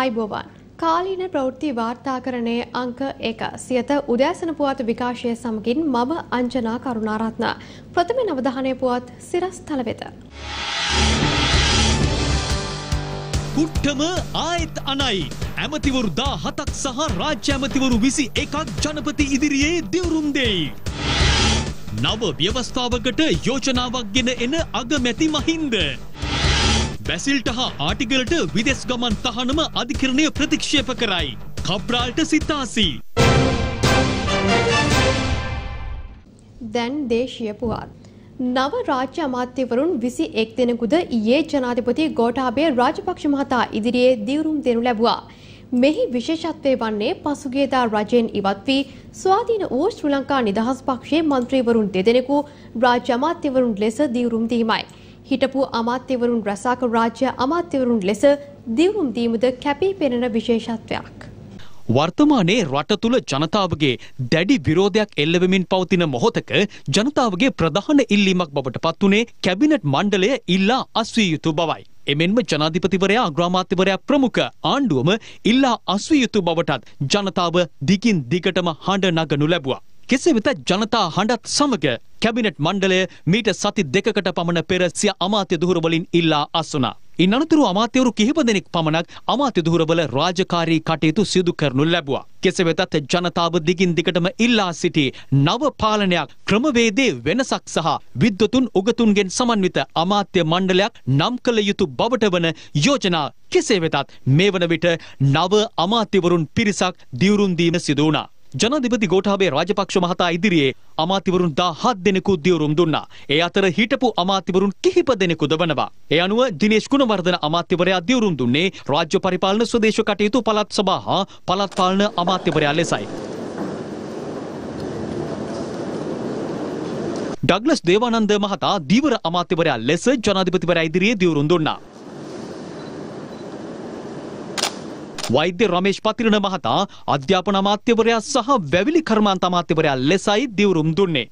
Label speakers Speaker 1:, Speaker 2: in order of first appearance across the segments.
Speaker 1: අයිබෝවන් කාලීන ප්‍රවෘත්ති වාර්තාකරණය අංක එක සියත උදෑසන පුවත් විකාශය සමගින් මම අංජනා කරුණාරත්න ප්‍රථම නවධානය පුවත් සිරස් තලවෙත.
Speaker 2: පුට්ටම ආයෙත් අනයි ඇමතිවරු දා හතක් සහ රාජ්‍ය ඇමතිවරු විසි එකක් ජනපති ඉදිරියේ දිවුරුම් දෙයි. නව ව්‍යවස්ථාවකට යෝජනාවක් ගෙන එන අගමැති මහින්ද. බැසිල්ට හා ආටිගලට විදෙස් ගමන් තහනම අධිකරණය ප්‍රතික්ෂේප කරයි. කබ්‍රාල්ට සිතාසී.
Speaker 1: දැන් දේශීය පුවත්. නව රාජ්‍ය අමාත්‍යවරුන් විසි එක් දෙනෙකුද ඊයේ ජනාධිපති ගෝටාබේ රාජපක්ෂ මහතා ඉදිරියේ දිවුරුම් දෙනු ලැබවා. මෙහි විශේෂත්වය වන්නේ පසුගේදා රජයෙන් ඉවත් වී ස්වාධීන වූ ශ්‍රී ලංකා නිදහස් පක්ෂයේ මන්ත්‍රීවරුන් දෙදෙනෙකු රාජ්‍ය අමාත්‍යවරුන් ලෙස දිවුරුම් දීමයි. හිටපු අමාත්‍යවරුන් රැසාක රාජ්‍ය අමාත්‍යවරුන් ලෙස දියුණුම් දීමද කැපී පෙනෙන විශේෂත්වයක්.
Speaker 2: වර්තමානයේ රට තුළ ජනතාවගේ දැඩි විරෝධයක් එල්ලවෙමින් පවතින මොහොතක ජනතාවගේ ප්‍රධාන ඉල්ලීමක් බවට පත් වනේ කැබිනට් මණ්ඩලය ඉල්ලා අස්වී යුතු බවයි. එමෙන්ම ජනාධිපතිවරයා අග්‍රාමාත්‍යවරයා ප්‍රමුඛ ආණ්ඩුවම ඉල්ලා අස්වී යුතු බවටත් ජනතාව දිගින් දිගටම හඬ නගනු ලැබුවා. කෙසේ වෙතත් ජනතා හඬත් සමග කැබිනට් මණ්ඩලය මීට සති දෙකකට පමණ පෙර සිය අමාත්‍ය දුහුරවලින් ඉල්ලා අස්වනා. ඉන් අනතුරු අමාත්‍යවරු කිහිප දෙනෙක් පමණක් අමාත්‍ය දුහුරවල රාජකාරී කටයුතු සිදු කරනු ලැබුවා. කෙසේ වෙතත් ජනතාව දිගින් දිගටම ඉල්ලා සිටි නව පාලනයක් ක්‍රමවේදේ වෙනසක් සහ විද්වතුන් උගතුන්ගෙන් සමන්විත අමාත්‍ය මණ්ඩලයක් නම් කළ යුතු බවට වන යෝජනා කෙසේ වෙතත් මේ වන විට නව අමාත්‍යවරුන් පිරිසක් දියුරුන්දීම සිදුවනා. ජනාධිපති ගෝඨාභය රාජපක්ෂ මහතා ඉදිරියේ අමාතිවරුන් 17 දෙනෙකු දියුරුම් දුන්නා. ඒ අතර හිටපු අමාතිවරුන් කිහිප දෙනෙකුද වනවා. ඒ අනුව දිනේෂ් ගුණවර්ධන අමාත්‍යවරයා දියුරුම් දුන්නේ රාජ්‍ය පරිපාලන ස්වදේශ කටයුතු පළාත් සභා හා පළාත් පාලන අමාත්‍යවරයා ලෙසයි. ඩග්ලස් දේවානන්ද මහතා දීවර අමාත්‍යවරයා ලෙස ජනාධිපතිවරයා ඉදිරියේ දියුරුම් දුන්නා. වෛද්‍ය රමේෂ් පතිරණ මහතා අධ්‍යාපන අමාත්‍යවරයා සහ වැවිලි කර්මාන්ත අමාත්‍යවරයා ලෙසයි දිවුරුම් දුන්නේ.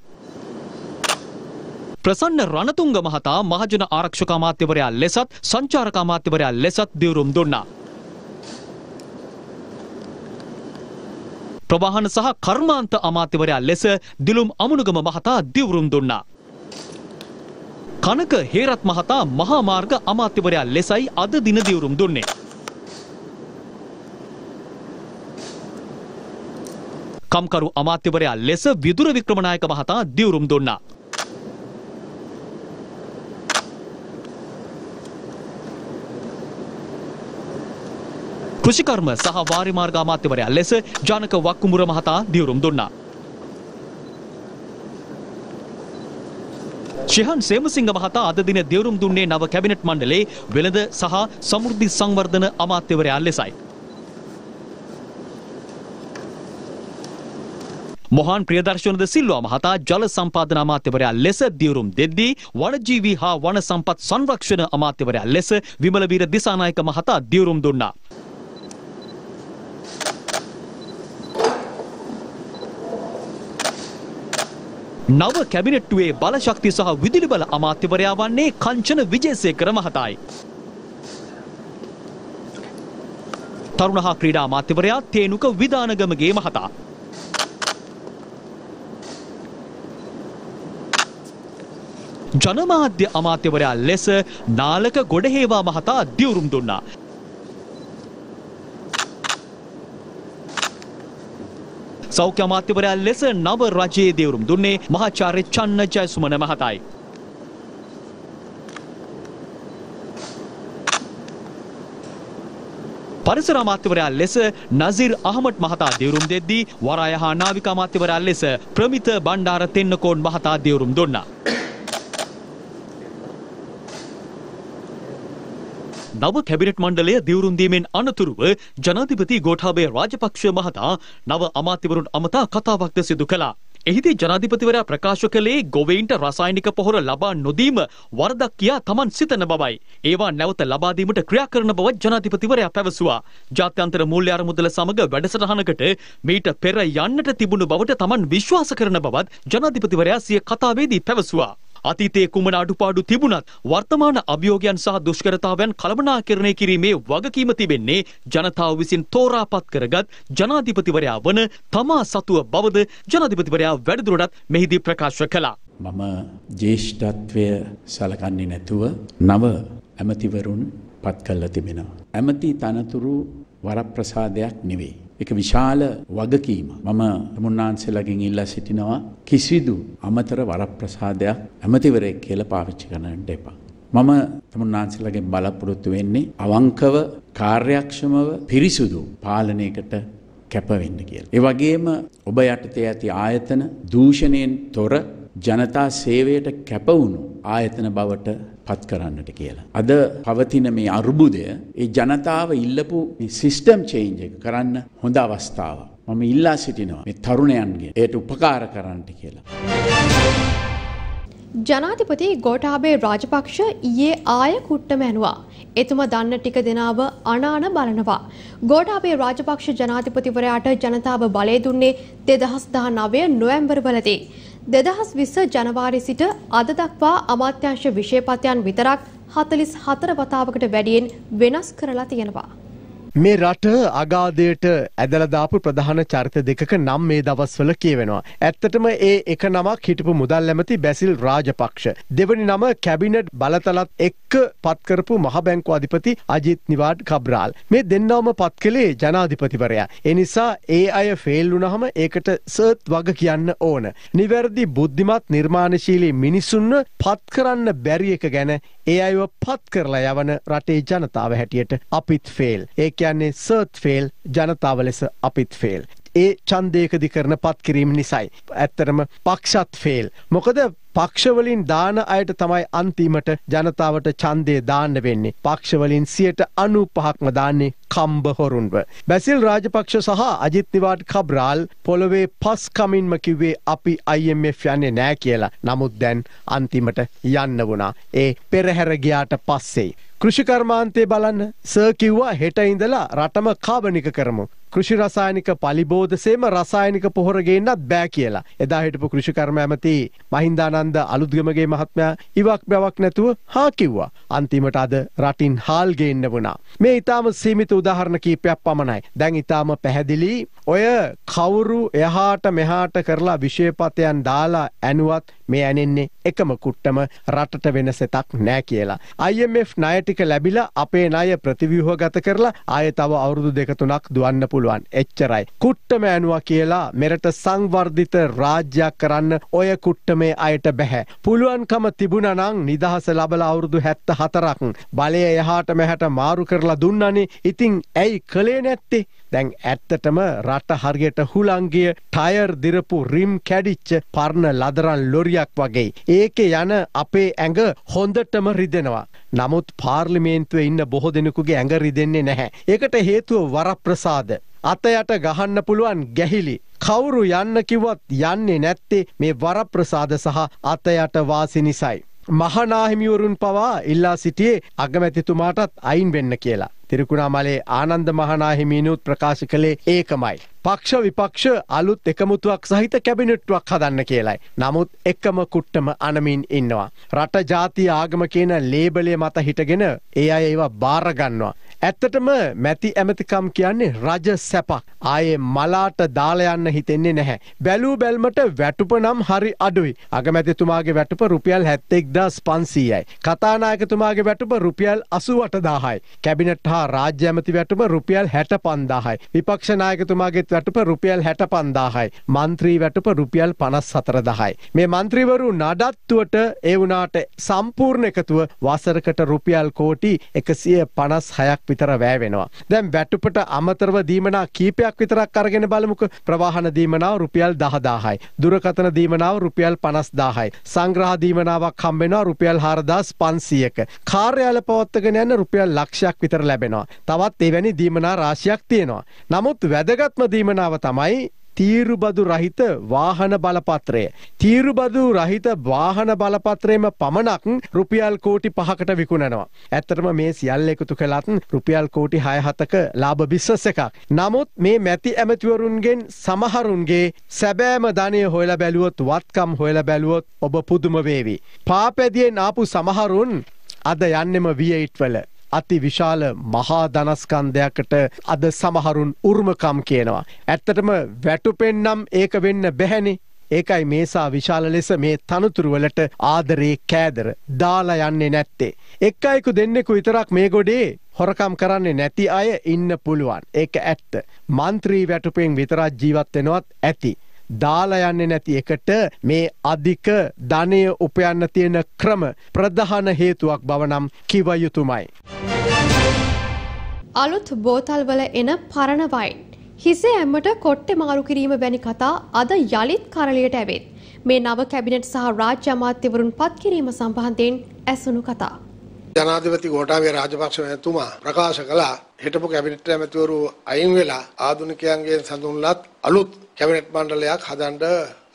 Speaker 2: ප්‍රසන්න රණතුංග මහතා මහජන ආරක්ෂක අමාත්‍යවරයා ලෙසත් සංචාරක අමාත්‍යවරයා ලෙසත් දිවුරුම් දුන්නා. ප්‍රවාහන සහ කර්මාන්ත අමාත්‍යවරයා ලෙස දිලුම් අමුණුගම මහතා දිවුරුම් දුන්නා. කනක හේරත් මහතා මහාමාර්ග අමාත්‍යවරයා ලෙසයි අද දින දිවුරුම් දුන්නේ. කම්කරු අමාත්‍යවරයා ලෙස විදුර වික්‍රමනායක මහතා දියුරුම් දුන්නා. කෘෂිකර්ම සහ වාරිමාර්ග අමාත්‍යවරයා ලෙස ජානක වක්කුමුර මහතා දියුරුම් දුන්නා. ශිහන් සේමසිංහ මහතා අද දින දියුරුම් දුන්නේ නව කැබිනට් මණ්ඩලේ වෙළඳ සහ සමෘද්ධි සංවර්ධන අමාත්‍යවරයා ලෙසයි. මොහන් ප්‍රියදර්ශනද සිල්වා මහතා ජල සම්පාදන අමාත්‍යවරයා ලෙස දියුරුම් දෙද්දී වනජීවී හා වන සම්පත් සංරක්ෂණ අමාත්‍යවරයා ලෙස විමල වීර දිසානායක මහතා දියුරුම් දුන්නා. නව කැබිනට්ටුවේ බලශක්ති සහ විදුලි බල අමාත්‍යවරයා වන්නේ කංචන විජේසේකර මහතායි. තරුණ හා ක්‍රීඩා අමාත්‍යවරයා තේනුක විධානගමගේ මහතා. ජනමාධ්‍ය අමාත්‍යවරයා ලෙස නාලක ගොඩහේවා මහතා දියුරුම් දුන්නා. සෞඛ්‍ය අමාත්‍යවරයා ලෙස නව රජයේ දියුරුම් දුන්නේ මහාචාර්ය චන්න ජයසුමන මහතායි. පරිසර අමාත්‍යවරයා ලෙස නසිර් අහමඩ් මහතා දියුරුම් දෙද්දී වරාය හා නාවික අමාත්‍යවරයා ලෙස ප්‍රමිත බණ්ඩාර තෙන්නකෝන් මහතා දියුරුම් දුන්නා. නව කැබිනට් මණ්ඩලය දිවුරුන්දීමෙන් අනතුරුව ජනාධිපති ගෝඨාභය රාජපක්ෂ මහතා නව අමාත්‍යවරුන් අමතා කතාවක්ද සිදු කළා. එහිදී ජනාධිපතිවරයා ප්‍රකාශ කළේ ගොවයින්ට රසායනික පොහොර ලබා නොදීම වරදක් කියා තමන් සිතන බවයි. ඒවා නැවත ලබා දීමට ක්‍රියා කරන බව ජනාධිපතිවරයා පැවසුවා. ජාත්‍යන්තර මූල්‍ය අරමුදල සමග වැඩසටහනකට මීට පෙර යන්නට තිබුණු බවට තමන් විශ්වාස කරන බවත් ජනාධිපතිවරයා සිය කතාවේදී පැවසුවා. අතීතයේ කුමන අඩුපාඩු තිබුණත් වර්තමාන අභියෝගයන් සහ දුෂ්කරතාවන් කළමනාකරණය කිරීමේ වගකීම තිබෙන්නේ ජනතාව විසින් තෝරාපත් කරගත් ජනාධිපතිවරයා වන තමා සතුව බවද ජනාධිපතිවරයා වැඩිදුරටත් මෙහිදී ප්‍රකාශ කළා.
Speaker 3: මම ජේෂ්ඨත්වය සලකන්නේ නැතුව නව ඇමතිවරුන් පත් කල්ල තිබෙනවා. ඇමති තනතුරු වරප්‍රසාදයක් නෙවෙයි. එක විශාල වගකීම. මම තමුන්නාන්සේලාගෙන් ඉල්ලා සිටිනවා කිසිදු අමතර වරප්‍රසාදයක් ඇමතිවරයෙක් කියලා පාවිච්චි කරන්නට එපා. මම තමුන්නාන්සේලාගෙන් බලාපොරොත්තු වෙන්නේ අවංකව කාර්යක්ෂමව පිරිසුදු පාලනයකට කැපවෙන්න කියලා. ඒ වගේම ඔබ යටතේ ඇති ආයතන දූෂණයෙන් තොර ජනතා සේවයට කැපවුණු ආයතන බවට පත් කරන්නට කියලා. අද පවතින මේ අර්බුදය ඒ ජනතාව ඉල්ලපු සිස්ටම් චේන්ජ් එක කරන්න හොඳ අවස්ථාව. මම ඉල්ලා සිටිනවා මේ තරුණයන්ගේ ඒට උපකාර කරන්නට කියලා.
Speaker 1: ජනාධිපති ගෝටාබේ රාජපක්ෂ ඊයේ ආය කුට්ටම ඇනවා. එතුම දන්න ටික දෙනාව අනාන බලනවා. ගෝටාබේ රාජපක්ෂ ජනාධිපතිවරයාට ජනතාව බලය දුන්නේ දෙදහස්දා නවය නොවැම්බර් වලදී. දෙදහස් විස්ස ජනවාරි සිට අද දක්වා අමාත්‍යංශ විෂයපතයන් විතරක් හතලිස් හතර වතාවකට වැඩියෙන් වෙනස් කරලා තියෙනවා.
Speaker 3: මේ රට අගාදයට ඇදලදාපු ප්‍රධාන චරිත දෙකක නම් මේ දවස්වල කියවෙනවා. ඇත්තටම ඒ එක නමක් හිටපු මුදල් ඇමති බැසිල් රාජපක්ෂ. දෙවනි නම කැබිනට් බලතලත් එක්ක පත්කරපු මහබැංකු අධිපති අජිත් නිවාඩ් කබ්රාල්. මේ දෙන්නවම පත් කළේ ජනාධිපතිවරයා. එනිසා ඒ අය ෆෙල් වුණහම ඒකට සර්ත් වග කියන්න ඕන. නිවැරදි බුද්ධිමත් නිර්මාණශීලී මිනිසුන්ව පත් කරන්න බැරි එක ගැන ඒ අයව පත් කරලා යවන රටේ ජනතාව හැටියට අපිත් ෆෙල්. ඒක කියන්නේ සර්ත් ෆෙල් ජනතාව ලෙස අපිත් ෆෙල්. ඒ චන්දයකදි කරන පත්කිරීම නිසයි. ඇත්තරම පක්ෂත් ෆෙල්. මොකද පක්ෂවලින් දාන අයට තමයි අන්තිමට ජනතාවට චන්දය දාන්න වෙන්නේ. පක්ෂවලින් සියට අනු පහක්ම දාන්නේ කම්බ හොරුන්ව. බැසිල් රාජපක්ෂ සහ අජිත්තිවාට කබ්රාල් පොළොවේ පස් කමින්ම කිව්වේ අපි IMF යන්නේ නෑ කියලා. නමුත් දැන් අන්තිමට යන්න වුණා. ඒ පෙරහැරගයාට පස්සෙයි. කෘෂිකර්මාන්තය බලන්න සර් කිව්වා හෙට ඉඳලා රටම කාබනික කරමු. කෘෂි රසායනික පලිබෝධසේම රසායනික පොහොරගේන්නත් බෑ කියලා එදා හිටපු කෘෂිකර්ම ඇමති මහින්දානන්ද අලුද්ගමගේ මහත්මයා ඉවක් බැවක් නැතුව හා කිව්වා අන්තිමට අද රටින් හාල් ගේන්න වුණා මේ ඉතාම සීමිත උදාහරණ කීපයක් පමණයි දැන් ඉතාම පැහැදිලි ඔය කවුරු එහාට මෙහාට කරලා විශේපතයන් දාලා ඇනුවත් මේ ඇනෙන්නේ එකම කුට්ටම රටට වෙන සෙතක් නෑ කියලා. IMF ණයටික ලැබිලා අපේ ණය ප්‍රතිව්‍යුහගත කරලා ආය තව අවුරුදු දෙක තුනක් දුවන්න පුළුවන්. එච්චරයි. කුට්ටම ඇනුවා කියලා මෙරට සංවර්ධිත රාජ්‍යයක් කරන්න ඔය කුට්ටමේ අයට බැහැ. පුළුවන්කම තිබුණා නම් නිදහස ලබලා අවුරුදු 74ක් බලය එහාට මෙහාට මාරු කරලා දුන්නනේ. ඉතින් ඇයි කලේ නැත්තේ? දැන් ඇත්තටම රට හරියට හුලංගිය ටයර් දිරපු රිම් කැඩිච්ච පරණ ලදරන් ලොරියක් වගේ. ඒක යන අපේ ඇඟ හොඳටම රිදෙනවා. නමුත් පාර්ලිමේන්තුව ඉන්න බොහෝ දෙනෙකුගේ ඇඟ රිදෙන්නේ නැහැ. ඒකට හේතුව වරප්‍රසාද. අතයට ගහන්න පුළුවන් ගැහිලි. කවුරු යන්න කිව්වත් යන්නේ නැත්තේ මේ වරප්‍රසාද සහ අතයට වාසි නිසයි. මහනාහිමිවරුන් පවා ඉල්ලා සිටියේ අගමැතිතුමාටත් අයින් වෙන්න කියලා. තිරිකුණාමලේ ආනන්ද මහනාහිමිනුත් ප්‍රකාශ කළේ ඒකමයි. පක්ෂ විපක්ෂ අලුත් එකමුතුවක් සහිත කැබිනට්ටුවක් හදන්න කියලයි. නමුත් එක්කම කුට්ටම අනමින් ඉන්නවා. රට ජාති ආගම කියන ලේබලය මත හිටගෙන ඒ අය ඒවා බාරගන්නවා. ඇත්තටම මැති ඇමතිකම් කියන්නේ රජ සැපක්. ආයේ මලාට දාලයන්න හිතෙන්නේ නැහැ. බැලූ බැල්මට වැටුප නම් හරි අඩුයි. අගමැතිතුමාගේ වැටුප රුපියල් හැත්තෙක්දස් පන්සීයයි. කතානායකතුමාගේ වැටුප රුපියල් අසුවට දාහයි. කැබිනට හා රාජ්‍යඇමති වැටුප රුපියල් හැට පන්දාහයි. විපක්ෂනායකතුමාගේ වැටුප රුපියල් හැට පන්දාහයි. මන්ත්‍රී වැටුප රුපියල් පනස් සතර දහයි. මේ මන්ත්‍රීවරු නඩත්තුවට එවුනාට සම්පූර්ණ එකතුව වසරකට රුපියල් කෝටි එකසිය පනස් හයක් විතර වෑවෙනවා. දැන් වැටුපට අමතරව දීමනා කීපයක් විතරක් අරගෙන බලමුක ප්‍රවාහන දීමනාව රුපියල් දහදාහයි. දුරකතන දීමනාව රුපියල් පනස් දාහයි. සංග්‍රහ දීමනාවක් හම්බෙනවා රුපියල් හාරදස් පන්සියක. කාර්යාල පවත්තගෙන යන්න රුපියල් ලක්ෂයක් විතර ලැබෙනවා. තවත් එවැනි දීමනා රාශියක් තියෙනවා. නමුත් වැදගත්ම දී අන්තිමනාව තමයි තීරුබදු රහිත වාහන බලපත්‍රය. තීරුබදු රහිත වාහන බලපත්‍රයම පමණක් රුපියල් කෝටි පහකට විකුණනවා. ඇත්තටම මේ සියල්ල එකතු කළත් රුපියල් කෝටි හයහතක ලාභ බිස්වස් එකක්. නමුත් මේ මැති ඇමතිවරුන්ගෙන් සමහරුන්ගේ සැබෑම ධනය හොයල බැලුවොත් වත්කම් හොයල බැලුවොත් ඔබ පුදුම වේවි. පාපැදියෙන් ආපු සමහරුන් අද යන්නෙම වියයිට්වල අති විශාල මහා ධනස්කන්ධයකට අද සමහරුන් උරුමකම් කියනවා. ඇත්තටම වැටුපෙන්නම් ඒක වෙන්න බැහැනි. ඒකයි මේසා විශාල ලෙස මේ තනතුරුවලට ආදරේ කෑදර දාලා යන්නේ නැත්තේ. එක් අයෙකු දෙන්නෙකු විතරක් මේ ගොඩේ හොරකම් කරන්නේ නැති අය ඉන්න පුළුවන්. ඒක ඇත්ත. මන්ත්‍රී වැටුපෙන් විතරක් ජීවත් වෙනවත් ඇති. දාලා යන්නේ නැති එකට මේ අධික ධනය උපයන්න තියෙන ක්‍රම ප්‍රධාන හේතුවක් බව නම් කිව යුතුමයි.
Speaker 1: අලුත් බෝතල්වල එන පරණ වයින්. හිසේ ඇම්මට කොට්ටෙ මාරු කිරීම වැනි කතා අද යළිත් කරලියට ඇවෙත්. මේ නව කැබිනට් සහ රාජ්‍ය අමාත්‍යවරුන් පත් කිරීම සම්බන්ධයෙන් ඇසුණු කතා.
Speaker 3: ජනාධිපති ගෝඨාභය රාජපක්ෂ මැතිතුමා ප්‍රකාශ කළා හිටපු කැබිනට් ඇමතිවරු අයින් වෙලා ආධුනිකයන්ගෙන් සඳුන්ලත් අලුත් කැබිනට් මණ්ඩලයක් හදන්න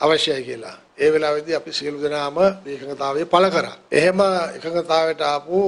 Speaker 3: අවශ්‍යයි කියලා. ඒ වෙලාවේදී අපි සියලු දෙනාම ඒකඟතාවය පළ කරා. එහෙම එකඟතාවයට ආපු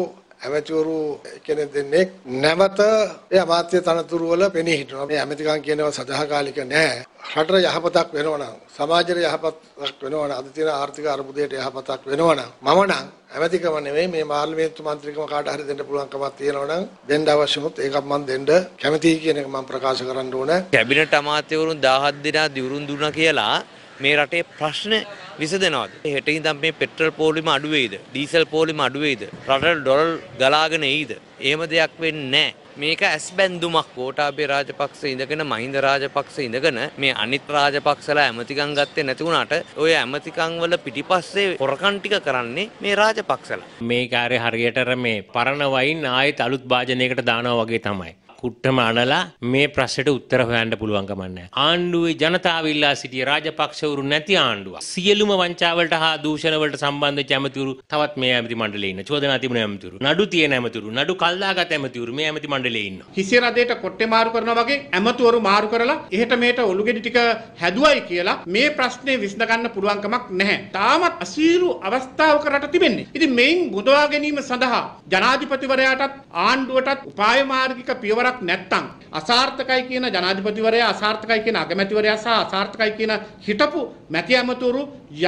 Speaker 3: ඇමතිවරු කෙනෙක් දෙන්නේ නැවත ඒ අමාත්‍ය තනතුරු වල පෙනී හිටිනවා. මේ ඇමතිකම් කියනවා සදාකාලික නෑ. රට යහපතක් වෙනවනම් සමාජයට යහපතක් වෙනවනම් අද තියෙන ආර්ථික අර්බුදයට යහපතක් වෙනවනම් මම නම් ඇමතිකම නෙවෙයි මේ පාර්ලිමේන්තු මන්ත්‍රීකම කාට හරි දෙන්න පුළුවන්කමක් තියෙනවනම් දෙන්න අවශ්‍ය වුත් ඒකක් මම දෙන්න කැමතියි කියන එක මම ප්‍රකාශ කරන්න ඕන.
Speaker 2: කැබිනට් අමාත්‍යවරුන් 17 දෙනා දිවුරුන් දුන්නා කියලා මේ රටේ ප්‍රශ්න විසඳනවද? හෙට ඉඳන් මේ පෙට්‍රල් පෝලිම අඩු වෙයිද? ඩීසල් පෝලිම අඩු වෙයිද? රටට ඩොලර් ගලාගෙන එයිද? එහෙම දෙයක් වෙන්නේ නැහැ. මේක ඇස් බැන්දුමක් කෝටාබේ රාජපක්ෂ ඉඳගෙන මහින්ද රාජපක්ෂ ඉඳගෙන මේ අනිත් රාජපක්ෂලා ඇමතිකම් ගත්තේ නැති වුණාට ওই ඇමතිකම් වල පිටිපස්සේ හොරකම් ටික කරන්නේ මේ රාජපක්ෂලා. මේ කාර්ය හරියටම මේ පරණ වයින් ආයෙත් අලුත් වාදනයකට දානවා වගේ තමයි. කුට්ටම අනලා මේ ප්‍රශ්නට උත්තර හොයන්න පුළුවන් කමන්නේ. ආණ්ඩුවේ ජනතාව ඉල්ලා සිටිය රාජපක්ෂවරු නැති ආණ්ඩුව. සියලුම වංචාවලට හා දූෂණවලට සම්බන්ධ ඇමතිවරු තවත් මේ ඇමති මණ්ඩලේ ඉන්න. චෝදනා තිබුණ ඇමතිවරු, නඩු තියෙන ඇමතිවරු, නඩු කල්දාගත්
Speaker 3: ඇමතිවරු මේ ඇමති මණ්ඩලේ ඉන්න. හිසේ රදේට කොට්ටේ මාරු කරනවා වගේ ඇමතිවරු මාරු කරලා එහෙට මෙහෙට ඔලුගෙඩි ටික හැදුවයි කියලා මේ ප්‍රශ්නේ විසඳගන්න පුළුවන්කමක් නැහැ. තාමත් අසීරු අවස්ථාවක රට තිබෙන්නේ. ඉතින් මේන් ගොඩවා ගැනීම සඳහා ජනාධිපතිවරයාටත් ආණ්ඩුවටත් උපාය මාර්ගික පියවරක් වරදක් නැත්තම් අසාර්ථකයි කියන ජනාධිපතිවරයා අසාර්ථකයි කියන අගමැතිවරයා සහ අසාර්ථකයි කියන හිටපු මැති ඇමතුරු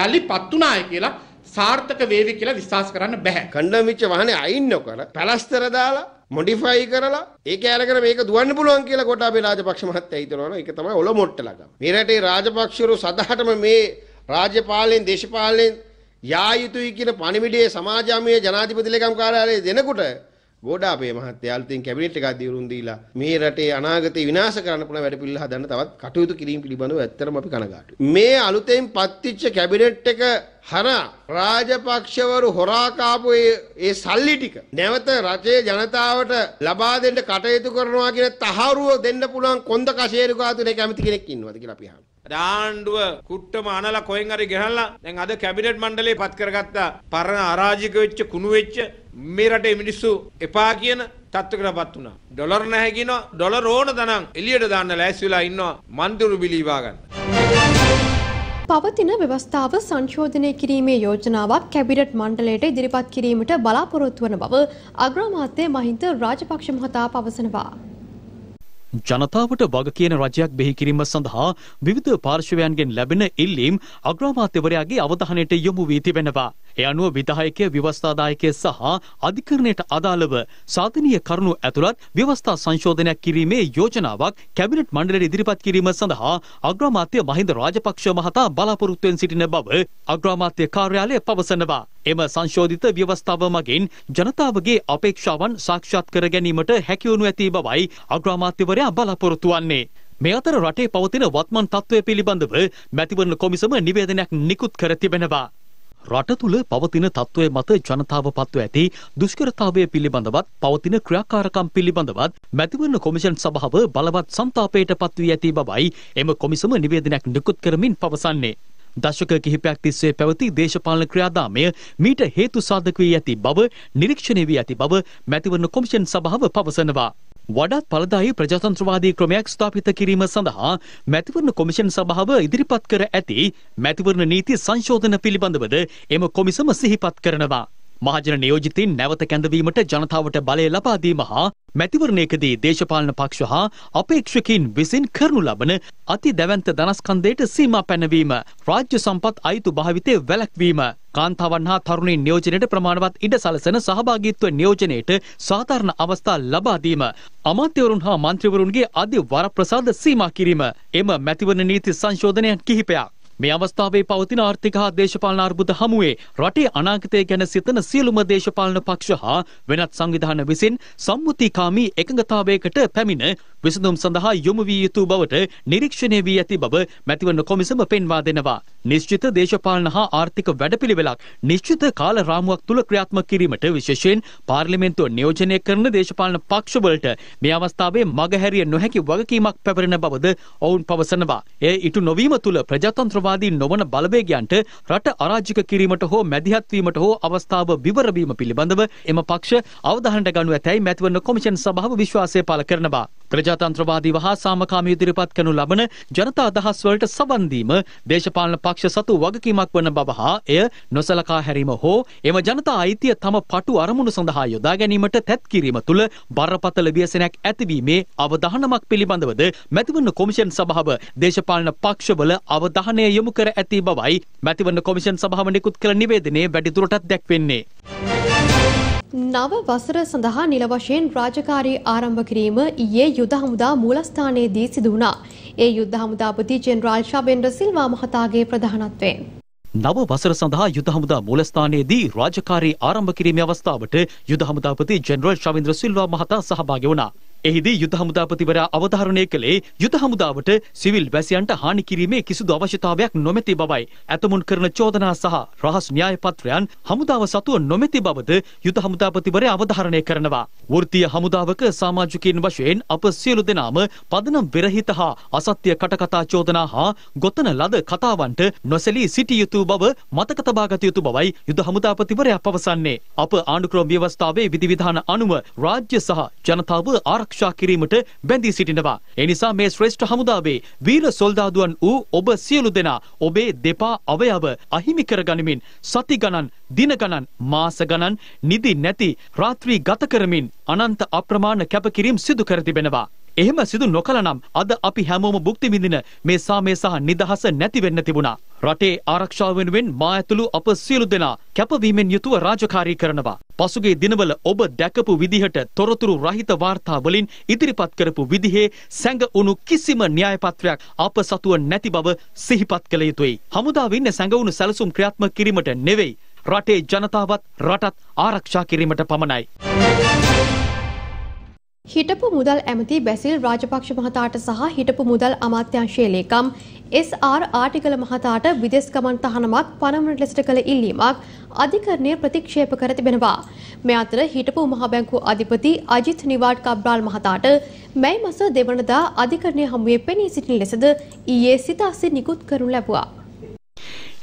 Speaker 3: යලි පත් උනාය කියලා සාර්ථක වේවි කියලා විශ්වාස කරන්න බෑ. කණ්ඩායම් වෙච්ච වාහනේ අයින් නොකර පැලස්තර දාලා මොඩිෆයි කරලා ඒක අරගෙන මේක දුවන්න පුළුවන් කියලා කොටාබේ රාජපක්ෂ මහත්තයා හිතනවනේ ඒක තමයි ඔල මොට්ටලකම. මේ රටේ රාජපක්ෂවරු සදහටම මේ රාජ්‍යපාලනයෙන් දේශපාලනයෙන් යා යුතුයි කියන පණිවිඩයේ සමාජාමය ජනාධිපති ලේකම් කාර්යාලයේ දෙනකොට ගෝඩාපේ මහත්තයා අලුතින් කැබිනට් එකක් දියුරුම් දීලා මේ රටේ අනාගතේ විනාශ කරන්න පුළුවන් වැඩ පිළිවෙල හදන්න තවත් කටයුතු කිරීම පිළිබඳව ඇත්තටම අපි කනගාටුයි. මේ අලුතෙන් පත්තිච්ච කැබිනට් එක හරා රාජපක්ෂවරු හොරා කාපු ඒ සල්ලි ටික නැවත රජයේ ජනතාවට ලබා දෙන්න කටයුතු කරනවා කියන තහවුරු දෙන්න පුළුවන් කොන්ද කෂේරුකාතුනේ කැමති කෙනෙක් ඉන්නවද කියලා අපි අහනවා. ආණ්ඩුව කුට්ටම අනලා කොහෙන් හරි ගෙනල්ලා දැන් අද කැබිනට් මණ්ඩලේ පත් කරගත්ත පරණ අරාජික වෙච්ච කුණු වෙච්ච මේ රටේ මිනිස්සු එපා කියන තත්ත්වකටපත් වුණා. ඩොලර් නැහැ කියනවා. ඩොලර් ඕන තරම් එළියට දාන්න ලෑස්ති වෙලා ඉන්නවා මන්දුරු බිලි ඉවා ගන්න.
Speaker 1: පවතින ව්‍යවස්ථාව සංශෝධනය කිරීමේ යෝජනාවක් කැබිනට් මණ්ඩලයට ඉදිරිපත් කිරීමට බලාපොරොත්තු වන බව අග්‍රාමාත්‍ය මහින්ද රාජපක්ෂ මහතා පවසනවා.
Speaker 2: ජනතාවට වග කියන රජයක් බෙහි කිරීම සඳහා විවිධ පාර්ශවයන්ගෙන් ලැබෙන ඉල්ලීම් අග්‍රාමාත්‍යවරයාගේ අවධානයට යොමු වී තිබෙනවා. ඒ අනුව විධායකය ව්‍යවස්ථාදායකය සහ අධිකරණයට අදාළව සාධනීය කරුණු ඇතුළත් ව්‍යවස්ථා සංශෝධනයක් කිරීමේ යෝජනාවක් කැබිනට් මණ්ඩලයට ඉදිරිපත් කිරීම සඳහා අග්‍රාමාත්‍ය මහින්ද රාජපක්ෂ මහතා බලාපොරොත්තුවෙන් සිටින බව අග්‍රාමාත්‍ය කාර්යාලය පවසනවා. එම සංශෝධිත ව්‍යවස්ථාව මගින් ජනතාවගේ අපේක්ෂාවන් සාක්ෂාත් කර ගැනීමට හැකිවනු ඇති බවයි අග්‍රාමාත්‍යවරයා බලාපොරොත්තු වන්නේ. මේ අතර රටේ පවතින වත්මන් තත්ත්වය පිළිබඳව මැතිවරණ කොමිසම නිවේදනයක් නිකුත් කර තිබෙනවා. රට තුළ පවතින තත්ත්වය මත ජනතාව පත්ව ඇති දුෂ්කරතාවය පිළිබඳවත් පවතින ක්‍රියාකාරකම් පිළිබඳවත් මැතිවරණ කොමිෂන් සභාව බලවත් සන්තාපයට පත්වී ඇති බවයි එම කොමිසම නිවේදනයක් නිකුත් කරමින් පවසන්නේ. දශක කිහිපයක් තිස්සේ පැවති දේශපාලන ක්‍රියාදාමය මීට හේතු සාධක වී ඇති බව නිරීක්ෂණය වී ඇති බව මැතිවරණ කොමිෂන් සභාව පවසනවා. වඩාත් පලදායි ප්‍රජාතන්ත්‍රවාදී ක්‍රමයක් ස්ථාපිත කිරීම සඳහා මැතිවරණ කොමිෂන් සභාව ඉදිරිපත් කර ඇති මැතිවරණ නීති සංශෝධන පිළිබඳවද එම කොමිසම සිහිපත් කරනවා. මහජන නියෝජිතින් නැවත කැඳවීමට ජනතාවට බලය ලබාදීම හා මැතිවරණයකදී දේශපාලන පක්ෂ හා අපේක්ෂකින් විසින් කරනු ලබන අති දැවන්ත දනස්කන්දයට සීමා පැනවීම රාජ්‍ය සම්පත් අයුතු භාවිතය වැලැක්වීම කාන්තාවන් හා තරුණින් නියෝජනයට ප්‍රමාණවත් ඉඩ සලසන සහභාගීත්ව නියෝජනයට සාධාරණ අවස්ථා ලබාදීම අමාත්‍යවරුන් හා මන්ත්‍රවරුන්ගේ අධි වරප්‍රසාද සීමා කිරීම එම මැතිවරණ නීති සංශෝධනයන් කිහිපයක් මේ අවස්ථාවේ පවතින ආර්ථික හා දේශපාලන අර්බුද හමුවේ රටේ අනාගතය ගැන සිතන සියලුම දේශපාලන පක්ෂ හා වෙනත් සංවිධාන විසින් සම්මුතිකාමී එකඟතාවයකට පැමිණ විසඳුම් සඳහා යොමු විය යුතු බවට නිරීක්ෂණය වී ඇති බව මැතිවරණ කොමිසම පෙන්වා දෙනවා. නිශ්චිත දේශපාලන හා ආර්ථික වැඩපිළිවෙලක් නිශ්චිත කාල රාමුවක් තුළ ක්‍රියාත්මක කිරීමට විශේෂයෙන් පාර්ලිමේන්තුව නියෝජනය කරන දේශපාලන පක්ෂවලට මේ අවස්ථාවේ මගහැරිය නොහැකි වගකීමක් පැවරෙන බවද ඔවුන් පවසනවා. එය ඉටු නොවීම තුළ ප්‍රජාතන්ත්‍රවාදී නොවන බලවේගයන්ට රට අරාජික කිරීමට හෝ මැදිහත්වීමට හෝ අවස්ථාව විවරවීම පිළිබඳව එම පක්ෂ අවධානට ගනු ඇතැයි මැතිවරණ කොමිෂන් සභාව විශ්වාසය පළ කරනවා. ප්‍රජා ප්‍රජාතන්ත්‍රවාදීව හා සාමකාමී ඉදිරිපත් කරනු ලබන ජනතා අදහස් වලට සවන් දීම දේශපාලන පක්ෂ සතු වගකීමක් වන බව හා එය නොසලකා හැරීම හෝ එම ජනතා අයිතිය තම පටු අරමුණු සඳහා යොදා ගැනීමට තැත් කිරීම තුළ බරපතල ව්‍යසනයක් ඇතිවීමේ අවධානමක් පිළිබඳවද මැතිවන්න කොමිෂන් සභාව දේශපාලන පක්ෂවල අවධානය යොමු කර ඇති බවයි මැතිවන්න කොමිෂන් සභාව නිකුත් කළ නිවේදනයේ වැඩිදුරටත් දැක්වෙන්නේ.
Speaker 1: නව වසර සඳහා නිල වශයෙන් රාජකාරී ආරම්භ කිරීම ඊයේ යුද හමුදා මූලස්ථානයේදී සිදු වුණා. ඒ යුද හමුදාපති ජෙනරාල් ශබෙන්ද්‍ර සිල්වා මහතාගේ ප්‍රධානත්වයෙන්
Speaker 2: නව වසර සඳහා යුද හමුදා මූලස්ථානයේදී රාජකාරී ආරම්භ කිරීමේ අවස්ථාවට යුද හමුදාපති ජෙනරාල් ශබෙන්ද්‍ර සිල්වා මහතා සහභාගී වුණා. එහිදී යුද හමුදාපතිවරයා අවධාරණය කළේ යුද හමුදාවට සිවිල් වැසියන්ට හානි කිරීමේ කිසිදු අවශ්‍යතාවයක් නොමැති බවයි. ඇතමුන් කරන චෝදනා සහ රහස් න්‍යාය පත්‍රයන් හමුදාව සතුව නොමැති බවද යුද හමුදාපතිවරයා අවධාරණය කරනවා. වෘත්තීය හමුදාවක සමාජිකයින් වශයෙන් අප සියලු දෙනාම පදනම් විරහිත හා අසත්‍ය කටකතා චෝදනා හා ගොතන ලද කතාවන්ට නොසැලී සිටිය යුතු බව මතක තබා ගත යුතු බවයි යුද හමුදාපතිවරයා පවසන්නේ. අප ආණ්ඩුක්‍රම ව්‍යවස්ථාවේ විධිවිධාන අනුව රාජ්‍ය සහ ජනතාව ආරක්ෂා ආරක්ෂා කිරීමට බැඳී සිටිනවා. එනිසා මේ ශ්‍රේෂ්ඨ හමුදාවේ වීර සොල්දාදුවන් වූ ඔබ සියලු දෙනා ඔබේ දෙපා අවයව අහිමි කරගනිමින් සති ගණන් දින ගණන් මාස ගණන් නිදි නැති රාත්‍රී ගත කරමින් අනන්ත අප්‍රමාණ කැපකිරීම් සිදු කර තිබෙනවා. එහෙම සිදු නොකළනම් අද අපි හැමෝම භුක්ති විඳින මේ සාමය සහ නිදහස නැති වෙන්න තිබුණා. රටේ ආරක්ෂාව වෙනුවෙන් මා ඇතුළු අප සියලු දෙනා කැපවීමෙන් යුතුව රාජකාරී කරනවා. පසුගිය දිනවල ඔබ දැකපු විදිහට තොරතුරු රහිත වාර්තා වලින් ඉදිරිපත් කරපු විදිහේ සැඟ වුණු කිසිම න්‍යායපත්‍රයක් අප සතුව නැති බව සිහිපත් කළ යුතුයි. හමුදාව ඉන්න සැඟවුණු සැලසුම් ක්‍රියාත්මක කිරීමට නෙවෙයි රටේ ජනතාවත් රටත් ආරක්ෂා කිරීමට පමණයි.
Speaker 1: හිටපු මුදල් ඇමති බැසිල් රාජපක්ෂ මහතාට සහ හිටපු මුදල් අමාත්‍යංශයේ ලේකම් SR ආටිකල මහතාට විදෙස් ගමන් තහනමක් පනවන ලෙසට කළ ඉල්ලීමක් අධිකරණය ප්‍රතික්ෂේප කර තිබෙනවා. මේ අතර හිටපු මහ බැංකු අධිපති අජිත් නිවාඩ් කබ්‍රාල් මහතාට මැයි මස දෙවනදා අධිකරණය හමුවේ පෙනී සිටින ලෙසද ඊයේ සිතාසේ නිකුත් කරනු ලැබුවා.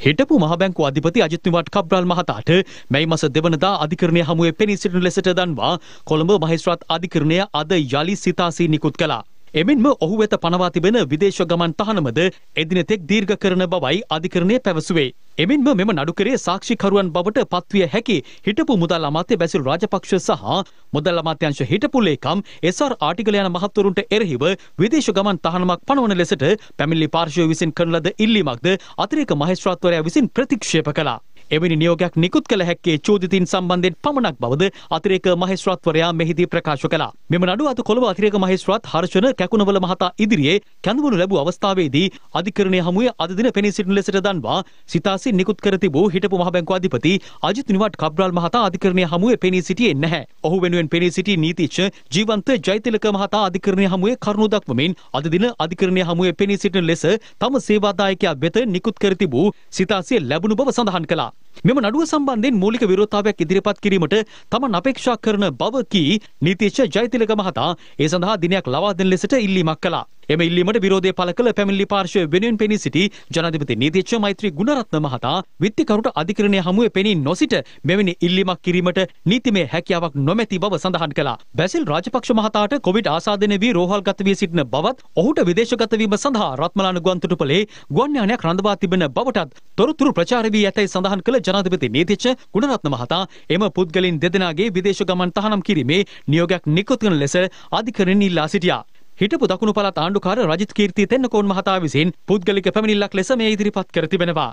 Speaker 2: හිටපු මහබැංකු අධිපති අජිත් නිවාට් කබ්‍රාල් මහතාට මැයි මස දෙවනදා අධිකරණය හමුවේ පෙනී සිටින ලෙසට දන්වා කොළඹ මහේස්ත්‍රාත් අධිකරණය අද යළි සිතාසී නිකුත් කළා. එමෙන්ම ඔහු වෙත පනවා තිබෙන විදේශ ගමන් තහනමද එදිනෙතෙක් දීර්ඝ කරන බවයි අධිකරණය පැවසුවේ. එමෙන්ම මෙම නඩුකරේ සාක්ෂිකරුවන් බවට පත්විය හැකි හිටපු මුදල් අමාත්‍ය බැසිල් රාජපක්ෂ සහ මුදල් අමාත්‍යංශ හිටපු ලේකම් SR ආටිගල යන මහත්වරුන්ට එරෙහිව විදේශ ගමන් තහනමක් පනවන ලෙසට පැමිණිලි පාර්ශවය විසින් කරන ලද ඉල්ලීමක්ද අතිරේක මහේස්ත්‍රාත්වරයා විසින් ප්‍රතික්ෂේප කළා. එවැනි නියෝගයක් නිකුත් කළ හැක්කේ චෝදිතින් සම්බන්ධයෙන් පමණක් බවද අතිරේක මහේස්ත්‍රාත්වරයා මෙහිදී ප්‍රකාශ කළා. මෙම නඩුව අද කොළඹ අතිරේක මහේස්ත්‍රාත් හර්ෂණ කැකුණවල මහතා ඉදිරියේ කැඳවනු ලැබූ අවස්ථාවේදී අධිකරණය හමුවේ අද දින පෙනී සිටින ලෙසට දන්වා සිතාසින් නිකුත් කර තිබූ හිටපු මහ බැංකු අධිපති අජිත් නිවාඩ් කබ්‍රාල් මහතා අධිකරණය හමුවේ පෙනී සිටියේ නැහැ. ඔහු වෙනුවෙන් පෙනී සිටි නීතිච්ඡ ජීවන්ත ජයතිලක මහතා අධිකරණය හමුවේ කරුණු දක්වමින් අද දින අධිකරණය හමුවේ පෙනී සිටින ලෙස තම සේවාදායකයා වෙත නිකුත් කර තිබූ සිතාසිය ලැබුණු බව සඳහන් කළා. මෙම නඩුව සම්බන්ධයෙන් මූලික විරෝධතාවයක් ඉදිරිපත් කිරීමට තමන් අපේක්ෂා කරන බව කී නීතිශ ජයතිලක මහතා ඒ සඳහා දිනයක් ලබා දෙන ලෙසට ඉල්ලීමක් කළා. එම ඉල්ලීමට විරෝධය පළ කළ පැමිණිලි පාර්ශවය වෙනුවෙන් පෙනී සිටි ජනාධිපති නීතිච්ච මෛත්‍රී ගුණරත්න මහතා විත්තිකරුට අධිකරණය හමුවේ පෙනී නොසිට මෙවැනි ඉල්ලීමක් කිරීමට නීතිමය හැකියාවක් නොමැති බව සඳහන් කළා. බැසිල් රාජපක්ෂ මහතාට කොවිඩ් ආසාදනය වී රෝහල්ගත වී සිටින බවත් ඔහුට විදේශගත වීම සඳහා රත්මලාන ගුවන්තොටුපළේ ගුවන් යානයක් රඳවා තිබෙන බවටත් තොරතුරු ප්‍රචාර වී ඇතැයි සඳහන් කළ ජනාධිපති නීතිච්ච ගුණරත්න මහතා එම පුද්ගලයන් දෙදෙනාගේ විදේශ ගමන් තහනම් කිරීමේ නියෝගයක් නිකුත් කරන ලෙස අධිකරණ ඉල්ලා සිටියා. හිටපු දකුණු පළාත් ආණ්ඩුකාර රජිත් කීර්ති තෙන්නකෝන් මහතා විසින් පුද්ගලික පැමිණිල්ලක් ලෙස මේ ඉදිරිපත් කර තිබෙනවා.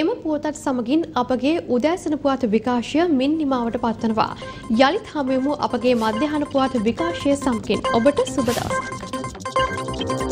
Speaker 1: එම පුවතත් සමගින් අපගේ උදෑසන පුවත් විකාශය මින් නිමාවට පත්වනවා. යළිත් හමුවෙමු අපගේ මධ්‍යහන පුවත් විකාශය සමගින් ඔබට සුබ දවසක්.